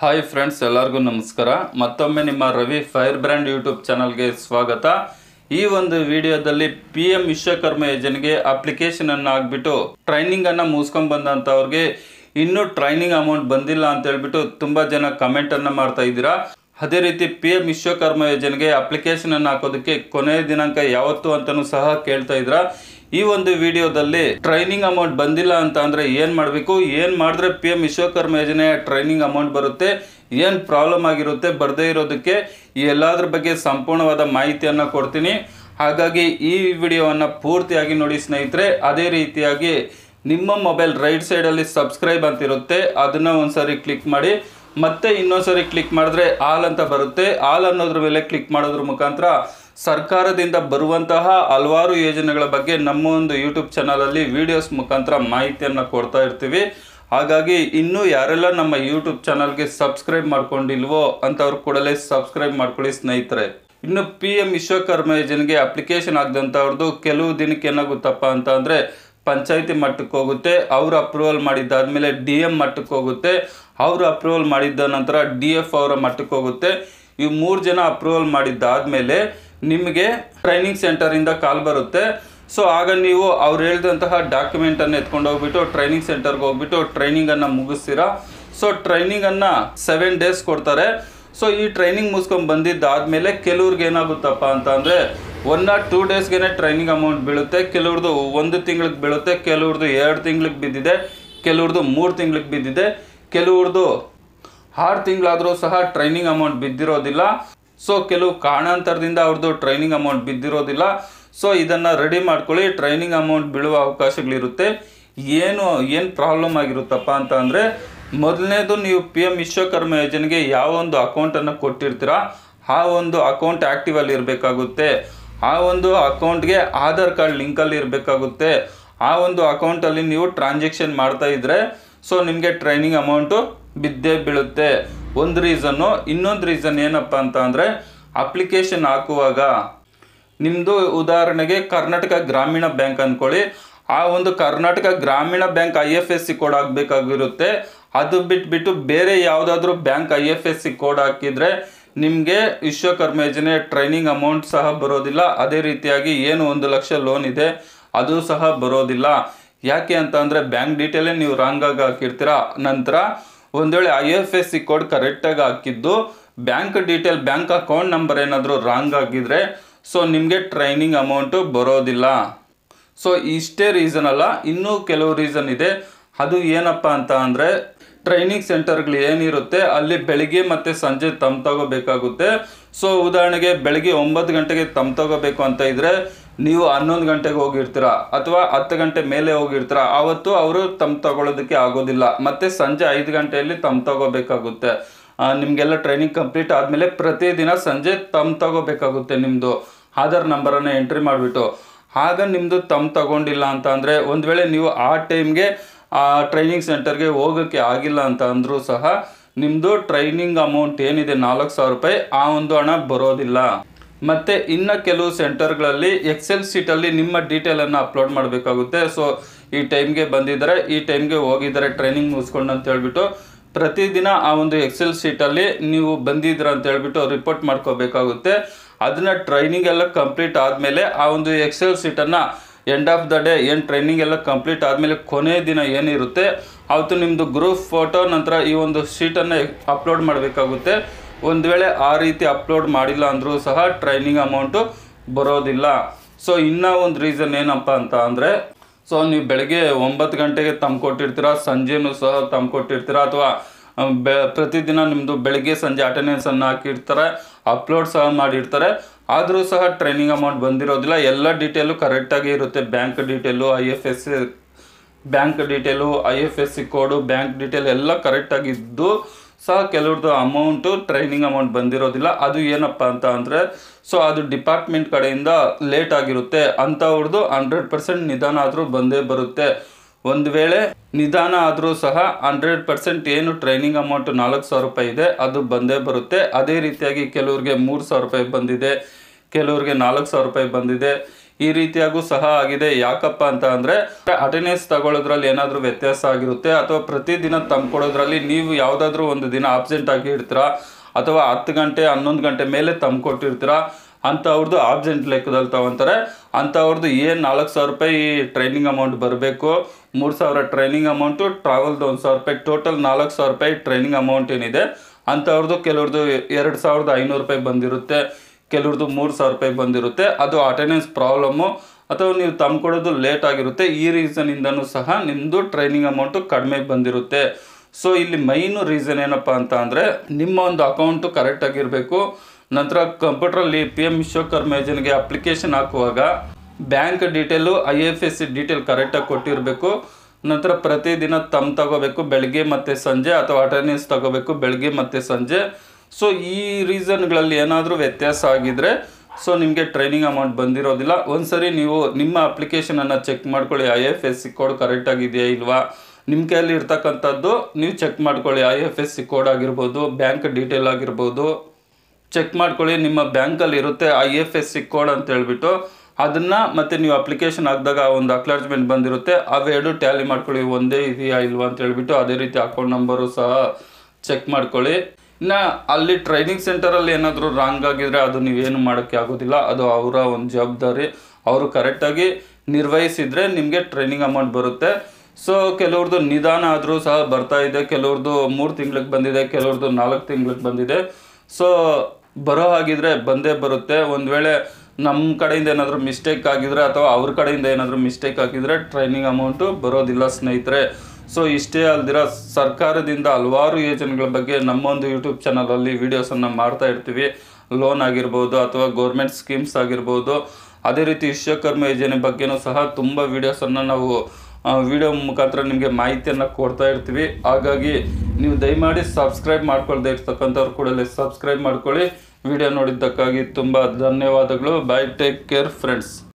hi friends ಎಲ್ಲರಿಗೂ ನಮಸ್ಕಾರ ಮತ್ತೊಮ್ಮೆ ನಿಮ್ಮ ರವಿ ಫೈರ್ ಬ್ರ್ಯಾಂಡ್ ಯೂಟ್ಯೂಬ್ ಚಾನಲ್ಗೆ ಸ್ವಾಗತ ಈ ಒಂದು ವಿಡಿಯೋದಲ್ಲಿ ಪಿ ಎಂ ವಿಶ್ವಕರ್ಮ ಯೋಜನೆಗೆ ಅಪ್ಲಿಕೇಶನನ್ನು ಹಾಕ್ಬಿಟ್ಟು ಟ್ರೈನಿಂಗನ್ನು ಮುಗಿಸ್ಕೊಂಡು ಬಂದಂಥವ್ರಿಗೆ ಇನ್ನೂ ಟ್ರೈನಿಂಗ್ ಅಮೌಂಟ್ ಬಂದಿಲ್ಲ ಅಂತ ತುಂಬ ಜನ ಕಮೆಂಟನ್ನು ಮಾಡ್ತಾ ಇದ್ದೀರಾ ಅದೇ ರೀತಿ ಪಿ ಎಂ ವಿಶ್ವಕರ್ಮ ಯೋಜನೆಗೆ ಅಪ್ಲಿಕೇಶನನ್ನು ಹಾಕೋದಕ್ಕೆ ಕೊನೆಯ ದಿನಾಂಕ ಯಾವತ್ತು ಅಂತಲೂ ಸಹ ಕೇಳ್ತಾ ಇದ್ದೀರಾ ಈ ಒಂದು ವಿಡಿಯೋದಲ್ಲಿ ಟ್ರೈನಿಂಗ್ ಅಮೌಂಟ್ ಬಂದಿಲ್ಲ ಅಂತ ಅಂದರೆ ಏನು ಮಾಡಬೇಕು ಏನು ಮಾಡಿದ್ರೆ ಪಿ ಎಂ ವಿಶ್ವಕರ್ಮ ಯೋಜನೆಯ ಟ್ರೈನಿಂಗ್ ಅಮೌಂಟ್ ಬರುತ್ತೆ ಏನು ಪ್ರಾಬ್ಲಮ್ ಆಗಿರುತ್ತೆ ಬರದೇ ಇರೋದಕ್ಕೆ ಎಲ್ಲದ್ರ ಬಗ್ಗೆ ಸಂಪೂರ್ಣವಾದ ಮಾಹಿತಿಯನ್ನು ಕೊಡ್ತೀನಿ ಹಾಗಾಗಿ ಈ ವಿಡಿಯೋವನ್ನು ಪೂರ್ತಿಯಾಗಿ ನೋಡಿ ಸ್ನೇಹಿತರೆ ಅದೇ ರೀತಿಯಾಗಿ ನಿಮ್ಮ ಮೊಬೈಲ್ ರೈಟ್ ಸೈಡಲ್ಲಿ ಸಬ್ಸ್ಕ್ರೈಬ್ ಅಂತಿರುತ್ತೆ ಅದನ್ನು ಒಂದು ಸಾರಿ ಕ್ಲಿಕ್ ಮಾಡಿ ಮತ್ತೆ ಇನ್ನೊಂದು ಸಾರಿ ಕ್ಲಿಕ್ ಮಾಡಿದ್ರೆ ಆಲ್ ಅಂತ ಬರುತ್ತೆ ಆಲ್ ಅನ್ನೋದ್ರ ಮೇಲೆ ಕ್ಲಿಕ್ ಮಾಡೋದ್ರ ಮುಖಾಂತರ ಸರ್ಕಾರದಿಂದ ಬರುವಂತಹ ಹಲವಾರು ಯೋಜನೆಗಳ ಬಗ್ಗೆ ನಮ್ಮ ಒಂದು ಯೂಟ್ಯೂಬ್ ಚಾನಲಲ್ಲಿ ವಿಡಿಯೋಸ್ ಮುಖಾಂತರ ಮಾಹಿತಿಯನ್ನು ಕೊಡ್ತಾ ಇರ್ತೀವಿ ಹಾಗಾಗಿ ಇನ್ನೂ ಯಾರೆಲ್ಲ ನಮ್ಮ ಯೂಟ್ಯೂಬ್ ಚಾನಲ್ಗೆ ಸಬ್ಸ್ಕ್ರೈಬ್ ಮಾಡ್ಕೊಂಡಿಲ್ವೋ ಅಂಥವ್ರು ಕೂಡಲೇ ಸಬ್ಸ್ಕ್ರೈಬ್ ಮಾಡ್ಕೊಳ್ಳಿ ಸ್ನೇಹಿತರೆ ಇನ್ನು ಪಿ ಎಂ ವಿಶ್ವಕರ್ಮ ಯೋಜನೆಗೆ ಅಪ್ಲಿಕೇಶನ್ ಆಗದಂಥವ್ರದ್ದು ಕೆಲವು ದಿನಕ್ಕೆ ಏನಾಗುತ್ತಪ್ಪ ಅಂತ ಅಂದರೆ ಪಂಚಾಯಿತಿ ಮಟ್ಟಕ್ಕೆ ಹೋಗುತ್ತೆ ಅವರು ಅಪ್ರೂವಲ್ ಮಾಡಿದ್ದಾದಮೇಲೆ ಡಿ ಎಮ್ ಮಟ್ಟಕ್ಕೆ ಹೋಗುತ್ತೆ ಅವರು ಅಪ್ರೂವಲ್ ಮಾಡಿದ್ದ ನಂತರ ಡಿ ಎಫ್ ಅವರ ಮಟ್ಟಕ್ಕೆ ಹೋಗುತ್ತೆ ಈ ಮೂರು ಜನ ಅಪ್ರೂವಲ್ ಮಾಡಿದ್ದಾದಮೇಲೆ ನಿಮಗೆ ಟ್ರೈನಿಂಗ್ ಸೆಂಟರಿಂದ ಕಾಲ್ ಬರುತ್ತೆ ಸೊ ಆಗ ನೀವು ಅವ್ರು ಹೇಳಿದಂತಹ ಡಾಕ್ಯುಮೆಂಟನ್ನು ಎತ್ಕೊಂಡು ಹೋಗ್ಬಿಟ್ಟು ಟ್ರೈನಿಂಗ್ ಸೆಂಟರ್ಗೆ ಹೋಗ್ಬಿಟ್ಟು ಟ್ರೈನಿಂಗನ್ನು ಮುಗಿಸ್ತೀರಾ ಸೊ ಟ್ರೈನಿಂಗನ್ನು ಸೆವೆನ್ ಡೇಸ್ ಕೊಡ್ತಾರೆ ಸೊ ಈ ಟ್ರೈನಿಂಗ್ ಮುಗಿಸ್ಕೊಂಡು ಬಂದಿದ್ದಾದಮೇಲೆ ಕೆಲವ್ರಿಗೆ ಏನಾಗುತ್ತಪ್ಪ ಅಂತ ಅಂದರೆ ಒನ್ ಆರ್ ಟೂ ಡೇಸ್ಗೆ ಟ್ರೈನಿಂಗ್ ಅಮೌಂಟ್ ಬೀಳುತ್ತೆ ಕೆಲವ್ರದ್ದು ಒಂದು ತಿಂಗ್ಳಿಗೆ ಬೀಳುತ್ತೆ ಕೆಲವ್ರದ್ದು ಎರಡು ತಿಂಗ್ಳಿಗೆ ಬಿದ್ದಿದೆ ಕೆಲವ್ರದ್ದು ಮೂರು ತಿಂಗ್ಳಿಗೆ ಬಿದ್ದಿದೆ ಕೆಲವ್ರದ್ದು ಆರು ತಿಂಗಳಾದರೂ ಸಹ ಟ್ರೈನಿಂಗ್ ಅಮೌಂಟ್ ಬಿದ್ದಿರೋದಿಲ್ಲ ಸೊ ಕೆಲವು ಕಾರಣಾಂತರದಿಂದ ಅವ್ರದ್ದು ಟ್ರೈನಿಂಗ್ ಅಮೌಂಟ್ ಬಿದ್ದಿರೋದಿಲ್ಲ ಸೊ ಇದನ್ನು ರೆಡಿ ಮಾಡ್ಕೊಳ್ಳಿ ಟ್ರೈನಿಂಗ್ ಅಮೌಂಟ್ ಬೀಳುವ ಅವಕಾಶಗಳಿರುತ್ತೆ ಏನು ಏನು ಪ್ರಾಬ್ಲಮ್ ಆಗಿರುತ್ತಪ್ಪ ಅಂತ ಅಂದರೆ ಮೊದಲನೇದು ನೀವು ಪಿ ಎಮ್ ವಿಶ್ವಕರ್ಮ ಯೋಜನೆಗೆ ಯಾವ ಒಂದು ಅಕೌಂಟನ್ನು ಕೊಟ್ಟಿರ್ತೀರಾ ಆ ಒಂದು ಅಕೌಂಟ್ ಆ್ಯಕ್ಟಿವಲ್ಲಿ ಇರಬೇಕಾಗುತ್ತೆ ಆ ಒಂದು ಅಕೌಂಟ್ಗೆ ಆಧಾರ್ ಕಾರ್ಡ್ ಲಿಂಕಲ್ಲಿ ಇರಬೇಕಾಗುತ್ತೆ ಆ ಒಂದು ಅಕೌಂಟಲ್ಲಿ ನೀವು ಟ್ರಾನ್ಸಾಕ್ಷನ್ ಮಾಡ್ತಾ ಇದ್ದರೆ ಸೊ ನಿಮಗೆ ಟ್ರೈನಿಂಗ್ ಅಮೌಂಟು ಬಿದ್ದೇ ಬೀಳುತ್ತೆ ಒಂದು ರೀಸನ್ನು ಇನ್ನೊಂದು ರೀಸನ್ ಏನಪ್ಪ ಅಂತ ಅಂದರೆ ಅಪ್ಲಿಕೇಶನ್ ಹಾಕುವಾಗ ನಿಮ್ಮದು ಉದಾಹರಣೆಗೆ ಕರ್ನಾಟಕ ಗ್ರಾಮೀಣ ಬ್ಯಾಂಕ್ ಅಂದ್ಕೊಳ್ಳಿ ಆ ಒಂದು Karnataka Grameena bank I F S C code ಆಗಬೇಕಾಗಿರುತ್ತೆ ಅದು ಬಿಟ್ಬಿಟ್ಟು ಬೇರೆ ಯಾವುದಾದ್ರೂ bank I F S C code ಹಾಕಿದರೆ ನಿಮಗೆ ವಿಶ್ವಕರ್ಮ ಯೋಜನೆ ಟ್ರೈನಿಂಗ್ ಅಮೌಂಟ್ ಸಹ ಬರೋದಿಲ್ಲ ಅದೇ ರೀತಿಯಾಗಿ ಏನು ಒಂದು ಲಕ್ಷ ಲೋನ್ ಇದೆ ಅದು ಸಹ ಬರೋದಿಲ್ಲ ಯಾಕೆ ಅಂತ ಅಂದರೆ ಬ್ಯಾಂಕ್ ಡೀಟೇಲೇ ನೀವು ರಾಂಗಾಗಿ ಹಾಕಿರ್ತೀರಾ ನಂತರ ಒಂದು ವೇಳೆ I F S C code ಕರೆಕ್ಟಾಗಿ ಹಾಕಿದ್ದು bank detail bank account number ಏನಾದರೂ ರಾಂಗ್ ಆಗಿದ್ರೆ ಸೊ ನಿಮಗೆ ಟ್ರೈನಿಂಗ್ ಅಮೌಂಟು ಬರೋದಿಲ್ಲ ಸೊ ಇಷ್ಟೇ ರೀಸನ್ ಅಲ್ಲ ಇನ್ನೂ ಕೆಲವು ರೀಸನ್ ಇದೆ ಅದು ಏನಪ್ಪ ಅಂತ ಅಂದರೆ ಟ್ರೈನಿಂಗ್ ಸೆಂಟರ್ಗಳು ಏನಿರುತ್ತೆ ಅಲ್ಲಿ ಬೆಳಿಗ್ಗೆ ಮತ್ತು ಸಂಜೆ ತಮ್ಮ ತಗೋಬೇಕಾಗುತ್ತೆ ಸೊ ಉದಾಹರಣೆಗೆ ಬೆಳಿಗ್ಗೆ ಒಂಬತ್ತು ಗಂಟೆಗೆ ತಮ್ಮ ತಗೋಬೇಕು ಅಂತ ಇದ್ದರೆ ನೀವು ಹನ್ನೊಂದು ಗಂಟೆಗೆ ಹೋಗಿರ್ತೀರ ಅಥವಾ ಹತ್ತು ಗಂಟೆ ಮೇಲೆ ಹೋಗಿರ್ತೀರ ಆವತ್ತು ಅವರು ತಮ್ಮ ತಗೊಳ್ಳೋದಕ್ಕೆ ಆಗೋದಿಲ್ಲ ಮತ್ತು ಸಂಜೆ ಐದು ಗಂಟೆಯಲ್ಲಿ ತಮ್ಮ ತಗೋಬೇಕಾಗುತ್ತೆ ನಿಮಗೆಲ್ಲ ಟ್ರೈನಿಂಗ್ ಕಂಪ್ಲೀಟ್ ಆದಮೇಲೆ ಪ್ರತಿದಿನ ಸಂಜೆ ತಮ್ಮ ತಗೋಬೇಕಾಗುತ್ತೆ ನಿಮ್ಮದು ಆಧಾರ್ ನಂಬರನ್ನು ಎಂಟ್ರಿ ಮಾಡಿಬಿಟ್ಟು ಆಗ ನಿಮ್ಮದು ತಮ್ಮ ತಗೊಂಡಿಲ್ಲ ಅಂತ ಅಂದರೆ ಒಂದು ವೇಳೆ ನೀವು ಆ ಟೈಮ್ಗೆ ಆ ಟ್ರೈನಿಂಗ್ ಸೆಂಟರ್ಗೆ ಹೋಗೋಕ್ಕೆ ಆಗಿಲ್ಲ ಅಂತ ಅಂದರೂ ಸಹ ನಿಮ್ಮದು ಟ್ರೈನಿಂಗ್ ಅಮೌಂಟ್ ಏನಿದೆ ನಾಲ್ಕು ಸಾವಿರ ರೂಪಾಯಿ ಆ ಒಂದು ಹಣ ಬರೋದಿಲ್ಲ ಮತ್ತು ಇನ್ನು ಕೆಲವು ಸೆಂಟರ್ಗಳಲ್ಲಿ ಎಕ್ಸೆಲ್ ಸೀಟಲ್ಲಿ ನಿಮ್ಮ ಡೀಟೇಲನ್ನು ಅಪ್ಲೋಡ್ ಮಾಡಬೇಕಾಗುತ್ತೆ ಸೊ ಈ ಟೈಮ್ಗೆ ಬಂದಿದ್ದಾರೆ ಈ ಟೈಮ್ಗೆ ಹೋಗಿದ್ದಾರೆ ಟ್ರೈನಿಂಗ್ ಮುಗಿಸ್ಕೊಂಡು ಅಂತ ಪ್ರತಿದಿನ ಆ ಒಂದು ಎಕ್ಸೆಲ್ ಸೀಟಲ್ಲಿ ನೀವು ಬಂದಿದ್ದೀರ ಅಂತ ಹೇಳ್ಬಿಟ್ಟು ರಿಪೋರ್ಟ್ ಮಾಡ್ಕೋಬೇಕಾಗುತ್ತೆ ಅದನ್ನು ಟ್ರೈನಿಂಗ್ ಎಲ್ಲ ಕಂಪ್ಲೀಟ್ ಆದಮೇಲೆ ಆ ಒಂದು ಎಕ್ಸೆಲ್ ಸೀಟನ್ನು ಎಂಡ್ ಆಫ್ ದ ಡೇ ಏನು ಟ್ರೈನಿಂಗ್ ಎಲ್ಲ ಕಂಪ್ಲೀಟ್ ಆದಮೇಲೆ ಕೊನೆಯ ದಿನ ಏನಿರುತ್ತೆ ಅವತ್ತು ನಿಮ್ಮದು ಗ್ರೂಪ್ ಫೋಟೋ ನಂತರ ಈ ಒಂದು ಶೀಟನ್ನು ಅಪ್ಲೋಡ್ ಮಾಡಬೇಕಾಗುತ್ತೆ ಒಂದು ವೇಳೆ ಆ ರೀತಿ ಅಪ್ಲೋಡ್ ಮಾಡಿಲ್ಲ ಅಂದರೂ ಸಹ ಟ್ರೈನಿಂಗ್ ಅಮೌಂಟು ಬರೋದಿಲ್ಲ ಸೊ ಇನ್ನೂ ಒಂದು ರೀಸನ್ ಏನಪ್ಪ ಅಂತ ಅಂದರೆ ಸೊ ನೀವು ಬೆಳಗ್ಗೆ ಒಂಬತ್ತು ಗಂಟೆಗೆ ತಂದು ಕೊಟ್ಟಿರ್ತೀರಾ ಸಂಜೆನೂ ಸಹ ತಂದು ಅಥವಾ ಬೆ ಪ್ರತಿದಿನ ನಿಮ್ಮದು ಬೆಳಗ್ಗೆ ಸಂಜೆ ಅಟೆಂಡೆನ್ಸನ್ನು ಹಾಕಿರ್ತಾರೆ ಅಪ್ಲೋಡ್ ಸಹ ಮಾಡಿರ್ತಾರೆ ಆದರೂ ಸಹ ಟ್ರೈನಿಂಗ್ ಅಮೌಂಟ್ ಬಂದಿರೋದಿಲ್ಲ ಎಲ್ಲ ಡೀಟೇಲು ಕರೆಕ್ಟಾಗಿ ಇರುತ್ತೆ bank detail I F S C bank detail I F S C code bank detail ಎಲ್ಲ ಕರೆಕ್ಟಾಗಿದ್ದು ಸಹ ಕೆಲವ್ರದ್ದು ಅಮೌಂಟು ಟ್ರೈನಿಂಗ್ ಅಮೌಂಟ್ ಬಂದಿರೋದಿಲ್ಲ ಅದು ಏನಪ್ಪ ಅಂತ ಅಂದರೆ ಸೊ ಅದು ಡಿಪಾರ್ಟ್ಮೆಂಟ್ ಕಡೆಯಿಂದ ಲೇಟ್ ಆಗಿರುತ್ತೆ ಅಂಥವ್ರದ್ದು ಹಂಡ್ರೆಡ್ ಪರ್ಸೆಂಟ್ ನಿಧಾನ ಆದರೂ ಬಂದೇ ಬರುತ್ತೆ ಒಂದು ವೇಳೆ ನಿಧಾನ ಆದರೂ ಸಹ ಹಂಡ್ರೆಡ್ ಪರ್ಸೆಂಟ್ ಏನು ಟ್ರೈನಿಂಗ್ ಅಮೌಂಟ್ ನಾಲ್ಕು ಸಾವಿರ ರೂಪಾಯಿ ಇದೆ ಅದು ಬಂದೇ ಬರುತ್ತೆ ಅದೇ ರೀತಿಯಾಗಿ ಕೆಲವ್ರಿಗೆ ಮೂರು ಸಾವಿರ ರೂಪಾಯಿ ಬಂದಿದೆ ಕೆಲವ್ರಿಗೆ ನಾಲ್ಕು ಸಾವಿರ ರೂಪಾಯಿ ಬಂದಿದೆ ಈ ರೀತಿಯಾಗೂ ಸಹ ಆಗಿದೆ ಯಾಕಪ್ಪ ಅಂತ ಅಂದರೆ ಅಟೆಂಡೆನ್ಸ್ ತಗೊಳ್ಳೋದ್ರಲ್ಲಿ ಏನಾದರೂ ವ್ಯತ್ಯಾಸ ಆಗಿರುತ್ತೆ ಅಥವಾ ಪ್ರತಿದಿನ ತಂಬ್ಕೊಡೋದ್ರಲ್ಲಿ ನೀವು ಯಾವುದಾದ್ರೂ ಒಂದು ದಿನ ಆಬ್ಸೆಂಟ್ ಆಗಿ ಇಡ್ತೀರಾ ಅಥವಾ ಹತ್ತು ಗಂಟೆ ಹನ್ನೊಂದು ಗಂಟೆ ಮೇಲೆ ತಂಬ್ಕೊಟ್ಟಿರ್ತೀರಾ ಅಂಥವ್ರದ್ದು ಆಬ್ಸೆಂಟ್ ಲೆಕ್ಕದಲ್ಲಿ ತಗೊಂತಾರೆ ಅಂಥವ್ರದ್ದು ಏನು ನಾಲ್ಕು ಸಾವಿರ ರೂಪಾಯಿ ಟ್ರೈನಿಂಗ್ ಅಮೌಂಟ್ ಬರಬೇಕು ಮೂರು ಸಾವಿರ ಟ್ರೈನಿಂಗ್ ಅಮೌಂಟು ಟ್ರಾವೆಲ್ದು ಒಂದು ಸಾವಿರ ರೂಪಾಯಿ ಟೋಟಲ್ ನಾಲ್ಕು ಸಾವಿರ ರೂಪಾಯಿ ಟ್ರೈನಿಂಗ್ ಅಮೌಂಟ್ ಏನಿದೆ ಅಂಥವ್ರದ್ದು ಕೆಲವ್ರದ್ದು ಎರಡು ಸಾವಿರದ ಐನೂರು ರೂಪಾಯಿ ಬಂದಿರುತ್ತೆ ಕೆಲವ್ರದ್ದು ಮೂರು ಸಾವಿರ ರೂಪಾಯಿ ಬಂದಿರುತ್ತೆ ಅದು ಅಟೆಂಡೆನ್ಸ್ ಪ್ರಾಬ್ಲಮ್ಮು ಅಥವಾ ನೀವು ತಂದ್ಕೊಡೋದು ಲೇಟ್ ಆಗಿರುತ್ತೆ ಈ ರೀಸನಿಂದನೂ ಸಹ ನಿಮ್ಮದು ಟ್ರೈನಿಂಗ್ ಅಮೌಂಟು ಕಡಿಮೆ ಬಂದಿರುತ್ತೆ ಸೊ ಇಲ್ಲಿ ಮೈನು ರೀಸನ್ ಏನಪ್ಪ ಅಂತ ಅಂದರೆ ನಿಮ್ಮ ಒಂದು ಅಕೌಂಟು ಕರೆಕ್ಟಾಗಿರಬೇಕು ನಂತರ ಕಂಪ್ಯೂಟ್ರಲ್ಲಿ ಪಿ ಎಮ್ ವಿಶ್ವಕರ್ಮ ಯೋಜನೆಗೆ ಅಪ್ಲಿಕೇಶನ್ ಹಾಕುವಾಗ bank detail I F S C detail ಕರೆಕ್ಟಾಗಿ ಕೊಟ್ಟಿರಬೇಕು ನಂತರ ಪ್ರತಿದಿನ ತಮ್ಮ ತಗೋಬೇಕು ಬೆಳಗ್ಗೆ ಮತ್ತು ಸಂಜೆ ಅಥವಾ ಅಟೆಂಡೆನ್ಸ್ ತಗೋಬೇಕು ಬೆಳಗ್ಗೆ ಮತ್ತು ಸಂಜೆ ಸೊ ಈ ರೀಸನ್ಗಳಲ್ಲಿ ಏನಾದರೂ ವ್ಯತ್ಯಾಸ ಆಗಿದರೆ ಸೊ ನಿಮಗೆ ಟ್ರೈನಿಂಗ್ ಅಮೌಂಟ್ ಬಂದಿರೋದಿಲ್ಲ ಒಂದು ಸರಿ ನೀವು ನಿಮ್ಮ ಅಪ್ಲಿಕೇಶನನ್ನು ಚೆಕ್ ಮಾಡ್ಕೊಳ್ಳಿ I F S C code ಕರೆಕ್ಟಾಗಿದೆಯಾ ಇಲ್ವಾ ನಿಮ್ಮ ಕೈಯಲ್ಲಿ ಇರ್ತಕ್ಕಂಥದ್ದು ನೀವು ಚೆಕ್ ಮಾಡ್ಕೊಳ್ಳಿ I F S C code ಆಗಿರ್ಬೋದು ಬ್ಯಾಂಕ್ ಡೀಟೇಲ್ ಆಗಿರ್ಬೋದು ಚೆಕ್ ಮಾಡ್ಕೊಳ್ಳಿ ನಿಮ್ಮ ಬ್ಯಾಂಕಲ್ಲಿ ಇರುತ್ತೆ I F S C code ಅಂತ ಹೇಳ್ಬಿಟ್ಟು ಅದನ್ನು ಮತ್ತು ನೀವು ಅಪ್ಲಿಕೇಶನ್ ಹಾಕಿದಾಗ ಒಂದು ಅಕ್ಲಾರ್ಜ್ಮೆಂಟ್ ಬಂದಿರುತ್ತೆ ಅವೆರಡು ಟ್ಯಾಲಿ ಮಾಡ್ಕೊಳ್ಳಿ ಒಂದೇ ಇದೆಯಾ ಇಲ್ವಾ ಅಂತ ಹೇಳ್ಬಿಟ್ಟು ಅದೇ ರೀತಿ ಅಕೌಂಟ್ ನಂಬರು ಸಹ ಚೆಕ್ ಮಾಡ್ಕೊಳ್ಳಿ ಇನ್ನು ಅಲ್ಲಿ ಟ್ರೈನಿಂಗ್ ಸೆಂಟರಲ್ಲಿ ಏನಾದರೂ ರಾಂಗ್ ಆಗಿದ್ರೆ ಅದು ನೀವೇನು ಮಾಡೋಕ್ಕೆ ಆಗೋದಿಲ್ಲ ಅದು ಅವರ ಒಂದು ಜವಾಬ್ದಾರಿ ಅವರು ಕರೆಕ್ಟಾಗಿ ನಿರ್ವಹಿಸಿದರೆ ನಿಮಗೆ ಟ್ರೈನಿಂಗ್ ಅಮೌಂಟ್ ಬರುತ್ತೆ ಸೊ ಕೆಲವ್ರದ್ದು ನಿಧಾನ ಆದರೂ ಸಹ ಬರ್ತಾ ಇದೆ ಕೆಲವ್ರದ್ದು ಮೂರು ತಿಂಗ್ಳಿಗೆ ಬಂದಿದೆ ಕೆಲವ್ರದ್ದು ನಾಲ್ಕು ತಿಂಗ್ಳಿಗೆ ಬಂದಿದೆ ಸೊ ಬರೋ ಹಾಗಿದ್ರೆ ಬಂದೇ ಬರುತ್ತೆ ಒಂದು ವೇಳೆ ನಮ್ಮ ಕಡೆಯಿಂದ ಏನಾದರೂ ಮಿಸ್ಟೇಕ್ ಆಗಿದ್ರೆ ಅಥವಾ ಅವ್ರ ಕಡೆಯಿಂದ ಏನಾದರೂ ಮಿಸ್ಟೇಕ್ ಆಗಿದ್ರೆ ಟ್ರೈನಿಂಗ್ ಅಮೌಂಟು ಬರೋದಿಲ್ಲ ಸ್ನೇಹಿತರೆ ಸೊ ಇಷ್ಟೇ ಅಲ್ದಿರ ಸರ್ಕಾರದಿಂದ ಹಲವಾರು ಯೋಜನೆಗಳ ಬಗ್ಗೆ ನಮ್ಮೊಂದು ಯೂಟ್ಯೂಬ್ ಚಾನಲಲ್ಲಿ ವೀಡಿಯೋಸನ್ನು ಮಾಡ್ತಾ ಇರ್ತೀವಿ ಲೋನ್ ಆಗಿರ್ಬೋದು ಅಥವಾ ಗೌರ್ಮೆಂಟ್ ಸ್ಕೀಮ್ಸ್ ಆಗಿರ್ಬೋದು ಅದೇ ರೀತಿ ವಿಶ್ವಕರ್ಮ ಯೋಜನೆ ಬಗ್ಗೆನೂ ಸಹ ತುಂಬ ವೀಡಿಯೋಸನ್ನು ನಾವು ವಿಡಿಯೋ ಮುಖಾಂತರ ನಿಮಗೆ ಮಾಹಿತಿಯನ್ನು ಕೊಡ್ತಾ ಇರ್ತೀವಿ ಹಾಗಾಗಿ ನೀವು ದಯಮಾಡಿ ಸಬ್ಸ್ಕ್ರೈಬ್ ಮಾಡ್ಕೊಳ್ದೇ ಇರ್ತಕ್ಕಂಥವ್ರು ಕೂಡಲೇ ಸಬ್ಸ್ಕ್ರೈಬ್ ಮಾಡ್ಕೊಳ್ಳಿ ವಿಡಿಯೋ ನೋಡಿದ್ದಕ್ಕಾಗಿ ತುಂಬ ಧನ್ಯವಾದಗಳು ಬೈ ಟೇಕ್ ಕೇರ್ ಫ್ರೆಂಡ್ಸ್